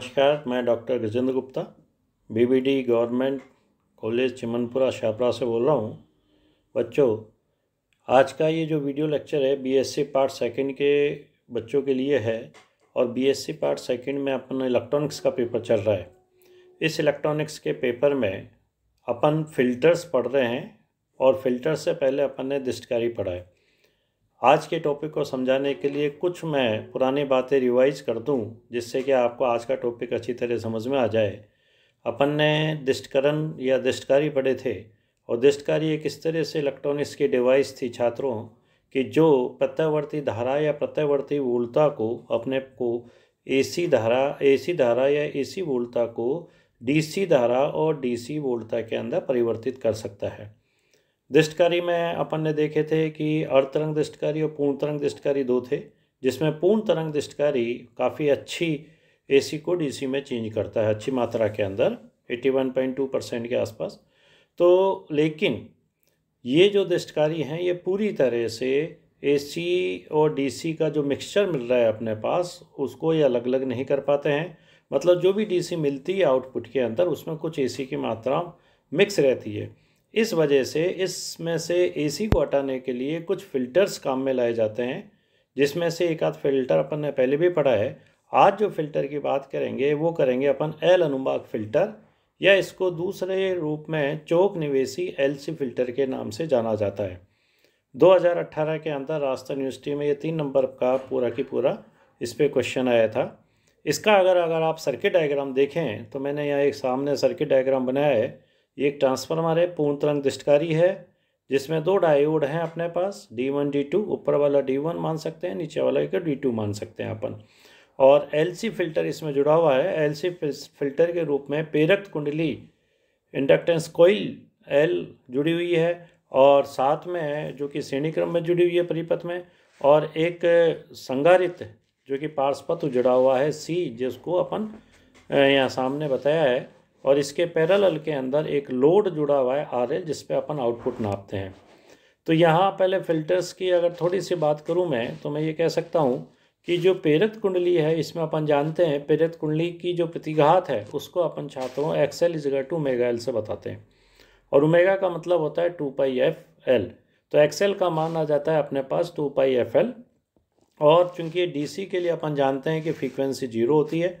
नमस्कार मैं doctor Gajendra Gupta BBD government college Chimanpura Shahpura से बोल रहा हूँ बच्चों आज का ये जो वीडियो लेक्चर है बीएससी पार्ट सेकंड के बच्चों के लिए है और बीएससी पार्ट सेकंड में अपन इलेक्ट्रॉनिक्स का पेपर चल रहा है इस इलेक्ट्रॉनिक्स के पेपर में अपन फिल्टर्स पढ़ रहे हैं और फिल्टर से पहले अपन ने दिस्टकारी पढ़ा है आज के टॉपिक को समझाने के लिए कुछ मैं पुरानी बातें रिवाइज कर दूं जिससे कि आपको आज का टॉपिक अच्छी तरह समझ में आ जाए अपन ने दृष्टकरण या दृष्टकारी पढ़े थे और दृष्टकारी एक इस तरह से इलेक्ट्रॉनिक्स की डिवाइस थी छात्रों कि जो प्रत्यावर्ती धारा या प्रत्यावर्ती वोल्ता को अपने को एसी धारा एसी धारा या एसी वोल्ता को डीसी धारा और डीसी वोल्ता के अंदर परिवर्तित कर सकता है दृष्टकारी में अपन ने देखे थे कि अर्धतरंग दृष्टकारी और पूर्ण तरंग दृष्टकारी दो थे जिसमें पूर्ण तरंग दृष्टकारी काफ़ी अच्छी एसी को डीसी में चेंज करता है अच्छी मात्रा के अंदर 81.2 परसेंट के आसपास तो लेकिन ये जो दृष्टकारी हैं ये पूरी तरह से एसी और डीसी का जो मिक्सचर मिल रहा है अपने पास उसको ये अलग अलग नहीं कर पाते हैं मतलब जो भी डीसी मिलती है आउटपुट के अंदर उसमें कुछ एसी की मात्रा मिक्स रहती है इस वजह से इसमें से एसी को हटाने के लिए कुछ फ़िल्टर्स काम में लाए जाते हैं जिसमें से एक आध फ़िल्टर अपन ने पहले भी पढ़ा है आज जो फ़िल्टर की बात करेंगे वो करेंगे अपन एल अनुभाग फ़िल्टर या इसको दूसरे रूप में चौक निवेशी सी फ़िल्टर के नाम से जाना जाता है 2018 के अंदर राजस्थान यूनिवर्सिटी में ये तीन नंबर का पूरा की पूरा इस पर क्वेश्चन आया था इसका अगर अगर आप सर्किट डायग्राम देखें तो मैंने यहाँ एक सामने सर्किट डायग्राम बनाया है एक ट्रांसफार्मर है पूर्ण तरंग दृष्टकारी है जिसमें दो डायोड हैं अपने पास डी वन डी टू ऊपर वाला डी वन मान सकते हैं नीचे वाला एक डी टू मान सकते हैं अपन और एलसी फिल्टर इसमें जुड़ा हुआ है एलसी फिल्टर के रूप में पेरक्त कुंडली इंडक्टेंस कोइल एल जुड़ी हुई है और साथ में जो कि श्रेणी क्रम में जुड़ी हुई है परिपथ में और एक संगारित जो कि पार्शपथ जुड़ा हुआ है सी जिसको अपन यहाँ सामने बताया है और इसके पैरल के अंदर एक लोड जुड़ा हुआ है आर एल जिसपे अपन आउटपुट नापते हैं तो यहाँ पहले फिल्टर्स की अगर थोड़ी सी बात करूँ मैं तो मैं ये कह सकता हूँ कि जो प्रेरत कुंडली है इसमें अपन जानते हैं पेरत कुंडली की जो प्रतिघात है उसको अपन छात्रों XL is equal two omega L से बताते हैं और ओमेगा का मतलब होता है टू पाई एफ एल तो एक्सएल का मान आ जाता है अपने पास टू पाई एफ एल और चूंकि डीसी के लिए अपन जानते हैं कि फ्रीक्वेंसी जीरो होती है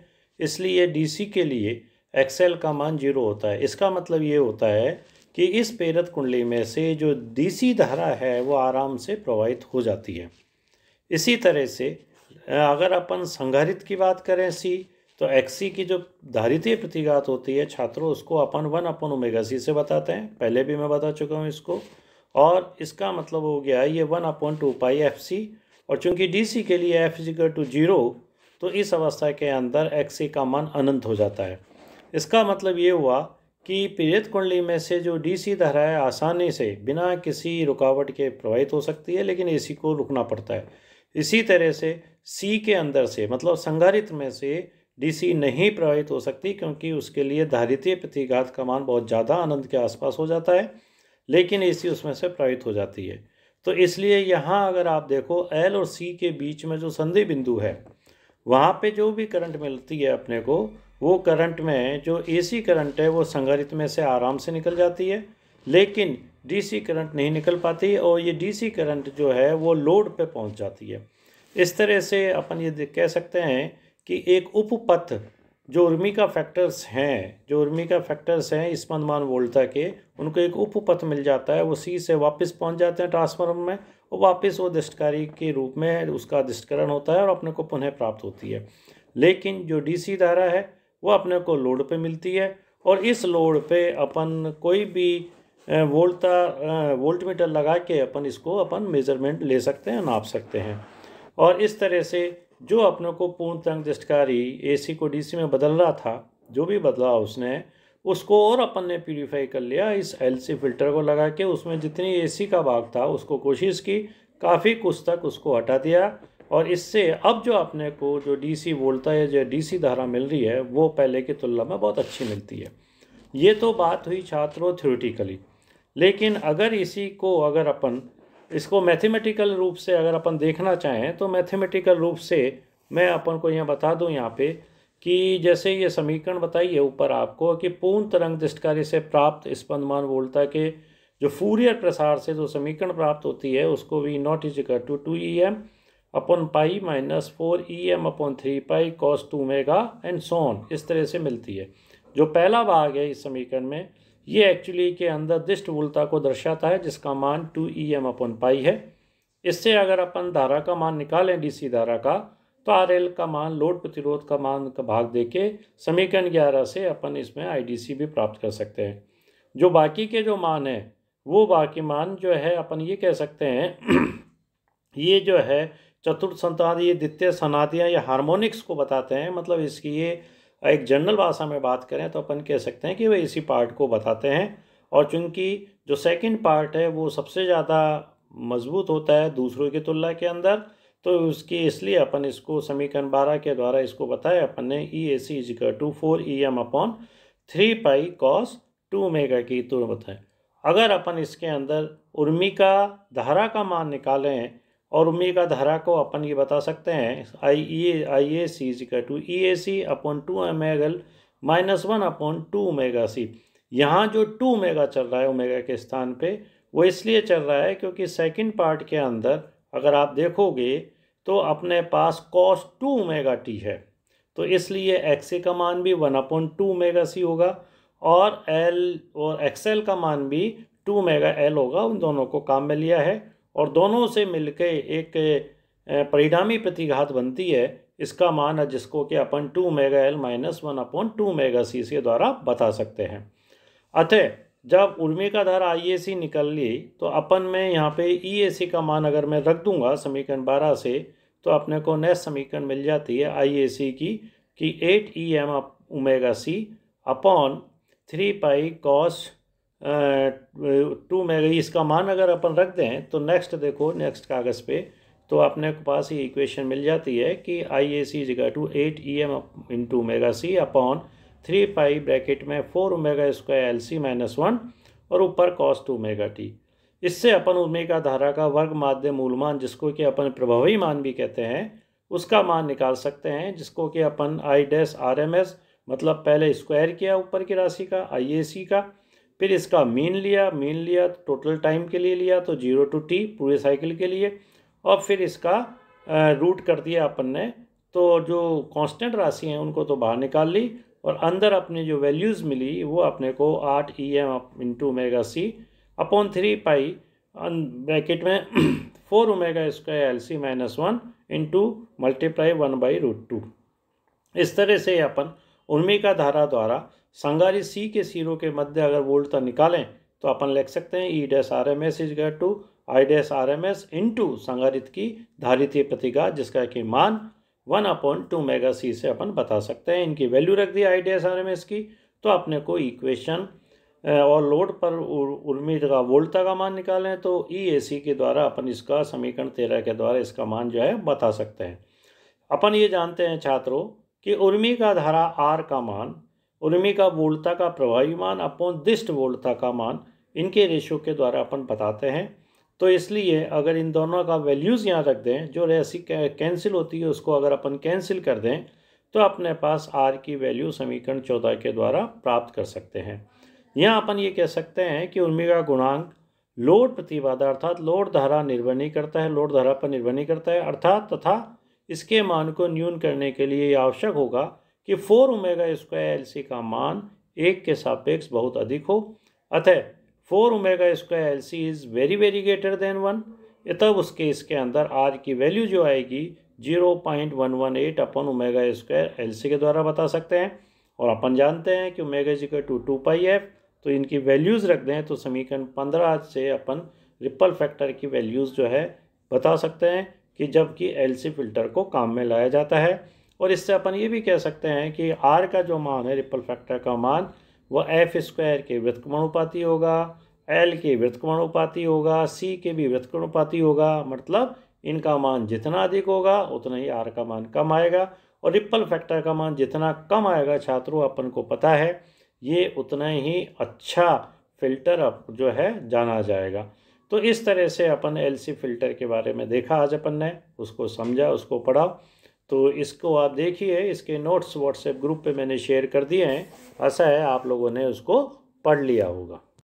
इसलिए डीसी के लिए एक्सएल का मान जीरो होता है इसका मतलब ये होता है कि इस प्रेरित कुंडली में से जो डीसी धारा है वो आराम से प्रवाहित हो जाती है इसी तरह से अगर अपन संघारित की बात करें सी तो एक्सी की जो धारितीय प्रतिघात होती है छात्रों उसको अपन वन अपन ओमेगा सी से बताते हैं पहले भी मैं बता चुका हूँ इसको और इसका मतलब हो गया ये वन अपन टू पाई एफ सी और चूंकि डी सी के लिए एफ इजिकल टू जीरो तो इस अवस्था के अंदर एक्सी का मान अनंत हो जाता है इसका मतलब ये हुआ कि प्रेरित कुंडली में से जो डीसी है आसानी से बिना किसी रुकावट के प्रवाहित हो सकती है लेकिन एसी को रुकना पड़ता है इसी तरह से सी के अंदर से मतलब संगारित में से डीसी नहीं प्रवाहित हो सकती क्योंकि उसके लिए धारितीय प्रतिघात का मान बहुत ज़्यादा आनंद के आसपास हो जाता है लेकिन सी उसमें से प्रवाहित हो जाती है तो इसलिए यहाँ अगर आप देखो एल और सी के बीच में जो संधि बिंदु है वहाँ पे जो भी करंट मिलती है अपने को वो करंट में जो एसी करंट है वो संगारित में से आराम से निकल जाती है लेकिन डीसी करंट नहीं निकल पाती और ये डीसी करंट जो है वो लोड पे पहुंच जाती है इस तरह से अपन ये कह सकते हैं कि एक उपपथ जो उर्मी का फैक्टर्स हैं जो उर्मी का फैक्टर्स हैं स्पंदमान वोल्टा के उनको एक उपपथ मिल जाता है वो सी से वापस पहुंच जाते हैं ट्रांसफार्मर में और वापस वो दृष्टकारी के रूप में उसका दृष्टकरण होता है और अपने को पुनः प्राप्त होती है लेकिन जो डीसी धारा है वो अपने को लोड पे मिलती है और इस लोड पे अपन कोई भी वोल्टा वोल्ट मीटर लगा के अपन इसको अपन मेज़रमेंट ले सकते हैं नाप सकते हैं और इस तरह से जो अपने को पूर्ण तरंग दृष्टकारी एसी को डीसी में बदल रहा था जो भी बदला उसने उसको और अपन ने प्यूरीफाई कर लिया इस एलसी फिल्टर को लगा के उसमें जितनी एसी का भाग था उसको कोशिश की काफ़ी कुछ तक उसको हटा दिया और इससे अब जो अपने को जो डीसी वोल्टेज या डीसी धारा मिल रही है वो पहले की तुलना में बहुत अच्छी मिलती है ये तो बात हुई छात्रों थ्योरेटिकली लेकिन अगर इसी को अगर अपन इसको मैथमेटिकल रूप से अगर अपन देखना चाहें तो मैथमेटिकल रूप से मैं अपन को यह बता दूं यहाँ पे कि जैसे ये समीकरण बताइए ऊपर आपको कि पूर्ण तरंग दृष्टकारी से प्राप्त स्पंदमान वोल्टा के जो फूरियर प्रसार से जो समीकरण प्राप्त होती है उसको V naught is to two E M upon pi minus four E M upon three pi cos two omega and so on इस तरह से मिलती है जो पहला भाग है इस समीकरण में ये एक्चुअली के अंदर दिष्ट वूलता को दर्शाता है जिसका मान two E M upon pi है इससे अगर अपन धारा का मान निकालें डीसी धारा का तो आर एल का मान लोड प्रतिरोध का मान का भाग देके समीकरण ग्यारह से अपन इसमें आईडीसी भी प्राप्त कर सकते हैं जो बाकी के जो मान है वो बाकी मान जो है अपन ये कह सकते हैं ये जो है चतुर्थ ये द्वितीय सनातियाँ या हारमोनिक्स को बताते हैं मतलब इसकी ये एक जनरल भाषा में बात करें तो अपन कह सकते हैं कि वे इसी पार्ट को बताते हैं और चूंकि जो सेकंड पार्ट है वो सबसे ज़्यादा मजबूत होता है दूसरों की तुलना के अंदर तो उसकी इसलिए अपन इसको समीकरण बारह के द्वारा इसको बताया अपन ने E A C is equal to four E M upon three pi cos two omega की तुर है अगर अपन इसके अंदर उर्मी का धारा का मान निकालें और ओमेगा धारा को अपन ये बता सकते हैं I E I A C is equal to E A C upon two omega L minus one upon two omega C यहाँ जो टू ओमेगा चल रहा है ओमेगा के स्थान पे वो इसलिए चल रहा है क्योंकि सेकंड पार्ट के अंदर अगर आप देखोगे तो अपने पास कॉस टू ओमेगा टी है तो इसलिए एक्स का मान भी one upon two omega C होगा और एल और एक्सएल का मान भी टू मेगा एल होगा उन दोनों को काम में लिया है और दोनों से मिलके एक परिणामी प्रतिघात बनती है इसका मान है जिसको कि अपन two omega L minus one upon two omega C के द्वारा बता सकते हैं अतः जब उर्मी का धारा आई ए सी निकल ली तो अपन में यहाँ पे ई ए सी का मान अगर मैं रख दूंगा समीकरण बारह से तो अपने को नेक्स्ट समीकरण मिल जाती है आई ए सी की कि eight E e M omega C upon three pi cos two में गई इसका मान अगर अपन रख दें तो नेक्स्ट देखो नेक्स्ट कागज़ पे तो अपने पास ये इक्वेशन मिल जाती है कि आई ए सी जगह to eight E M into omega C upon three pi bracket में four omega square L C minus one और ऊपर कॉस टू मेगा टी इससे अपन ओमेगा धारा का वर्ग माध्य मूलमान जिसको कि अपन प्रभावी मान भी कहते हैं उसका मान निकाल सकते हैं जिसको कि अपन I dash R M S मतलब पहले स्क्वायर किया ऊपर की राशि का आई ए सी का फिर इसका मीन लिया मीन लिया तो टोटल टाइम के लिए लिया तो जीरो टू टी पूरे साइकिल के लिए और फिर इसका रूट कर दिया अपन ने तो जो कांस्टेंट राशि हैं उनको तो बाहर निकाल ली और अंदर अपने जो वैल्यूज़ मिली वो अपने को आठ E M into omega C upon three pi bracket में four omega square L C minus one into multiply one by root two इस तरह से अपन उर्मी का धारा द्वारा संगारी सी के सीरो के मध्य अगर वोल्टता निकालें तो अपन लिख सकते हैं E dash R M S is get to I dash R M S into संगारित की धारितीय प्रतिका जिसका कि मान one upon two omega C से अपन बता सकते हैं इनकी वैल्यू रख दी I dash R M S की तो अपने को इक्वेशन और लोड पर उर्मी का वोल्टता का मान निकालें तो ई ए सी के द्वारा अपन इसका समीकरण तेरह के द्वारा इसका मान जो है बता सकते हैं अपन ये जानते हैं छात्रों कि उर्मी का धारा आर का मान उर्मी का वोल्टता का प्रभावी मान अपन दिष्ट वोल्टता का मान इनके रेशो के द्वारा अपन बताते हैं तो इसलिए अगर इन दोनों का वैल्यूज़ यहाँ रख दें जो रेसी कैंसिल होती है उसको अगर अपन कैंसिल कर दें तो अपने पास आर की वैल्यू समीकरण चौदह के द्वारा प्राप्त कर सकते हैं यहाँ अपन ये कह सकते हैं कि उर्मी का गुणांक लोड प्रतिबाधा अर्थात लोड धारा निर्भर नहीं करता है लोड धारा पर निर्भर नहीं करता है अर्थात तथा इसके मान को न्यून करने के लिए आवश्यक होगा कि four omega square L C का मान एक के सापेक्ष बहुत अधिक हो अतः four omega square L C is very very greater than one तब उसके इसके अंदर आर की वैल्यू जो आएगी zero point one one eight अपन ओमेगा स्क्वायर एल सी के द्वारा बता सकते हैं और अपन जानते हैं कि उमेगा जी का टू टू पाई एफ तो इनकी वैल्यूज़ रख दें तो समीकरण पंद्रह से अपन रिपल फैक्टर की वैल्यूज़ जो है बता सकते हैं कि जबकि एल सी फिल्टर को काम में लाया जाता है और इससे अपन ये भी कह सकते हैं कि आर का जो मान है रिपल फैक्टर का मान वह एफ स्क्वायर के वृत्तकोणोपाती होगा एल के वृत्तकोणोपाती होगा सी के भी वृत्तकोणोपाती होगा मतलब इनका मान जितना अधिक होगा उतना ही आर का मान कम आएगा और रिपल फैक्टर का मान जितना कम आएगा छात्रों अपन को पता है ये उतना ही अच्छा फिल्टर अब जो है जाना जाएगा तो इस तरह से अपन एलसी फिल्टर के बारे में देखा आज अपन ने उसको समझा उसको पढ़ा तो इसको आप देखिए इसके नोट्स व्हाट्सएप ग्रुप पे मैंने शेयर कर दिए हैं ऐसा है आप लोगों ने उसको पढ़ लिया होगा